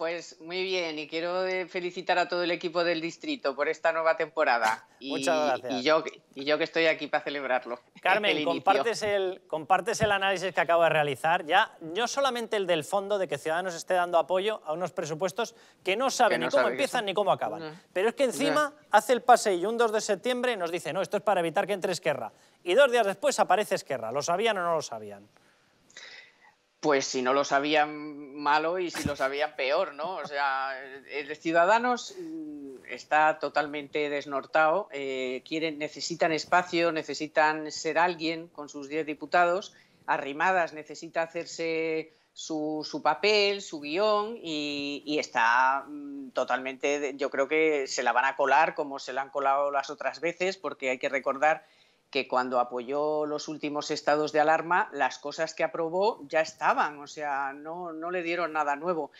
Pues muy bien, y quiero eh, felicitar a todo el equipo del distrito por esta nueva temporada. Y, Muchas gracias. Y yo, que estoy aquí para celebrarlo. Carmen, compartes, el, análisis que acabo de realizar, ya no solamente el del fondo de que Ciudadanos esté dando apoyo a unos presupuestos que no saben ni cómo empiezan ni cómo acaban, pero es que encima hace el pase y un 2 de septiembre nos dice, no, esto es para evitar que entre Esquerra. Y dos días después aparece Esquerra, ¿lo sabían o no lo sabían? pues si no lo sabían malo y si lo sabían peor, ¿no? O sea, el ciudadano Ciudadanos mm, está totalmente desnortado, eh, necesitan espacio, necesitan ser alguien con sus diez diputados, Arrimadas necesita hacerse su, papel, su guión y, está mm, totalmente, yo creo que se la van a colar como se la han colado las otras veces, porque hay que recordar que cuando apoyó los últimos estados de alarma, las cosas que aprobó ya estaban, o sea, no, le dieron nada nuevo.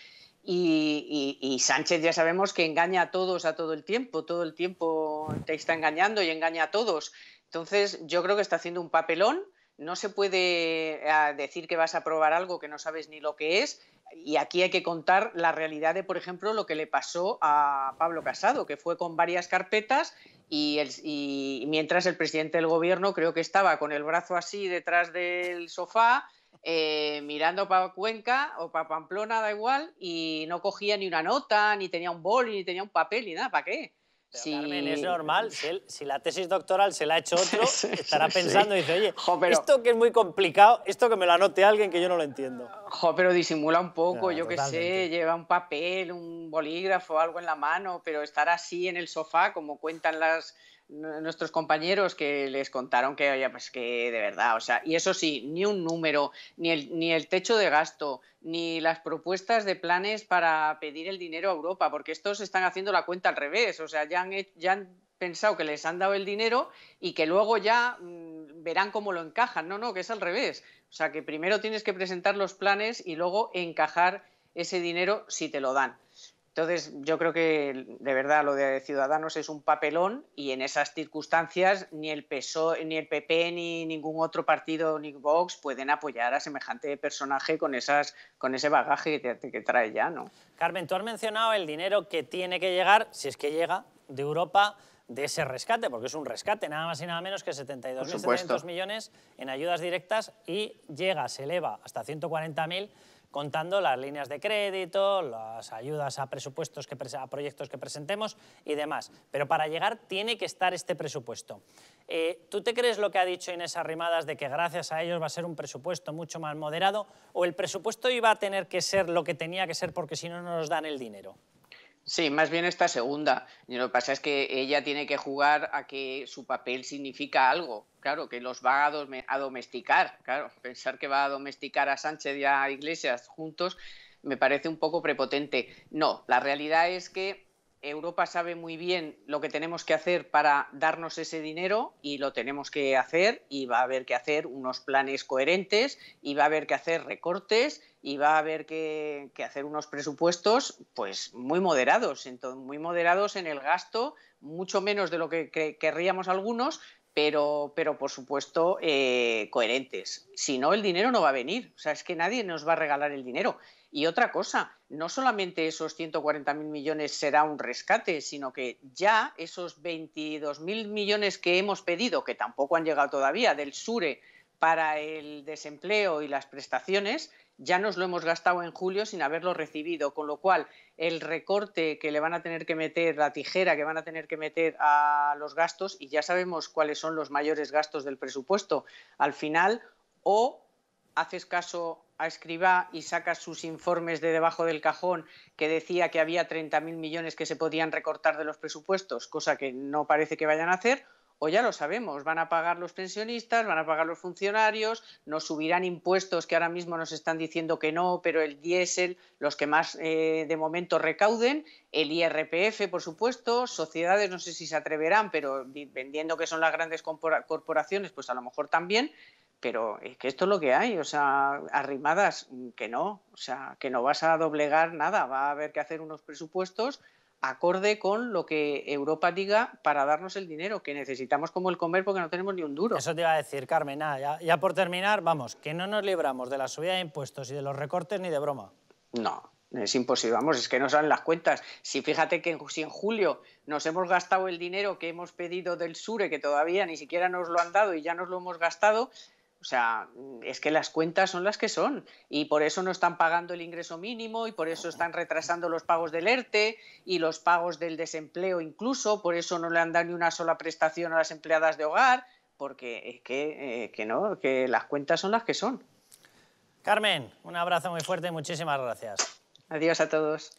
Y, y, Sánchez ya sabemos que engaña a todos a todo el tiempo, todo el tiempo te está engañando y engaña a todos. Entonces yo creo que está haciendo un papelón no se puede eh, decir que vas a probar algo que no sabes ni lo que es. Y aquí hay que contar la realidad de, por ejemplo, lo que le pasó a Pablo Casado, que fue con varias carpetas y, el, mientras el presidente del gobierno creo que estaba con el brazo así detrás del sofá, eh, mirando para Cuenca o para Pamplona, da igual, y no cogía ni una nota, ni tenía un boli, ni tenía un papel, ni nada, ¿para qué? sí. Carmen, es normal. Si, la tesis doctoral se la ha hecho otro, estará pensando y dice, oye, esto que es muy complicado, esto que me lo anote alguien que yo no lo entiendo. pero disimula un poco, yo qué sé, lleva un papel, un bolígrafo, algo en la mano, pero estar así en el sofá, como cuentan las, nuestros compañeros que les contaron que, oye, pues que de verdad, o sea, y eso sí, ni un número, ni el, ni el techo de gasto, ni las propuestas de planes para pedir el dinero a Europa, porque estos están haciendo la cuenta al revés, o sea, ya han, ya han pensado que les han dado el dinero y que luego ya mm, verán cómo lo encajan, no, no, que es al revés, o sea, que primero tienes que presentar los planes y luego encajar ese dinero si te lo dan. Entonces, yo creo que de verdad lo de Ciudadanos es un papelón y en esas circunstancias ni el PSOE, ni el PP, ni ningún otro partido, ni Vox pueden apoyar a semejante personaje con, esas, con ese bagaje que, trae ya, ¿no? Carmen, tú has mencionado el dinero que tiene que llegar, si es que llega, de Europa de ese rescate, porque es un rescate, nada más y nada menos que 72.700 millones en ayudas directas y llega, se eleva hasta 140.000 contando las líneas de crédito, las ayudas a presupuestos, que, a proyectos que presentemos y demás. Pero para llegar tiene que estar este presupuesto. Eh, ¿Tú te crees lo que ha dicho Inés Arrimadas de que gracias a ellos va a ser un presupuesto mucho más moderado o el presupuesto iba a tener que ser lo que tenía que ser porque si no, no nos dan el dinero? Sí, más bien esta segunda. Y lo que pasa es que ella tiene que jugar a que su papel significa algo. Claro, que los va a, a domesticar. Claro, pensar que va a domesticar a Sánchez y a Iglesias juntos me parece un poco prepotente. No, la realidad es que Europa sabe muy bien lo que tenemos que hacer para darnos ese dinero y lo tenemos que hacer y va a haber que hacer unos planes coherentes y va a haber que hacer recortes y va a haber que, hacer unos presupuestos pues muy moderados, entonces, muy moderados en el gasto, mucho menos de lo que querríamos algunos, pero, pero por supuesto eh, coherentes. Si no, el dinero no va a venir. O sea, es que nadie nos va a regalar el dinero. Y otra cosa, no solamente esos 140.000 millones será un rescate, sino que ya esos 22.000 millones que hemos pedido, que tampoco han llegado todavía, del SURE para el desempleo y las prestaciones, ya nos lo hemos gastado en julio sin haberlo recibido, con lo cual el recorte que le van a tener que meter, la tijera que van a tener que meter a los gastos, y ya sabemos cuáles son los mayores gastos del presupuesto, al final o haces caso a Escriba y sacas sus informes de debajo del cajón que decía que había 30.000 millones que se podían recortar de los presupuestos, cosa que no parece que vayan a hacer, o ya lo sabemos, van a pagar los pensionistas, van a pagar los funcionarios, nos subirán impuestos que ahora mismo nos están diciendo que no, pero el diésel, los que más eh, de momento recauden, el IRPF, por supuesto, sociedades, no sé si se atreverán, pero vendiendo que son las grandes corporaciones, pues a lo mejor también, pero es que esto es lo que hay, o sea, arrimadas, mm, que no, o sea, que no vas a doblegar nada, va a haber que hacer unos presupuestos acorde con lo que Europa diga para darnos el dinero que necesitamos como el comer porque no tenemos ni un duro. Eso te iba a decir, Carmen. ya, por terminar, vamos, que no nos libramos de la subida de impuestos y de los recortes ni de broma. No, es imposible, vamos, es que no salen las cuentas. Si fíjate que en, si en julio nos hemos gastado el dinero que hemos pedido del SURE, que todavía ni siquiera nos lo han dado y ya nos lo hemos gastado, o sea, es que las cuentas son las que son y por eso no están pagando el ingreso mínimo y por eso están retrasando los pagos del ERTE y los pagos del desempleo incluso, por eso no le han dado ni una sola prestación a las empleadas de hogar, porque es que, eh, no, que las cuentas son las que son. Carmen, un abrazo muy fuerte y muchísimas gracias. Adiós a todos.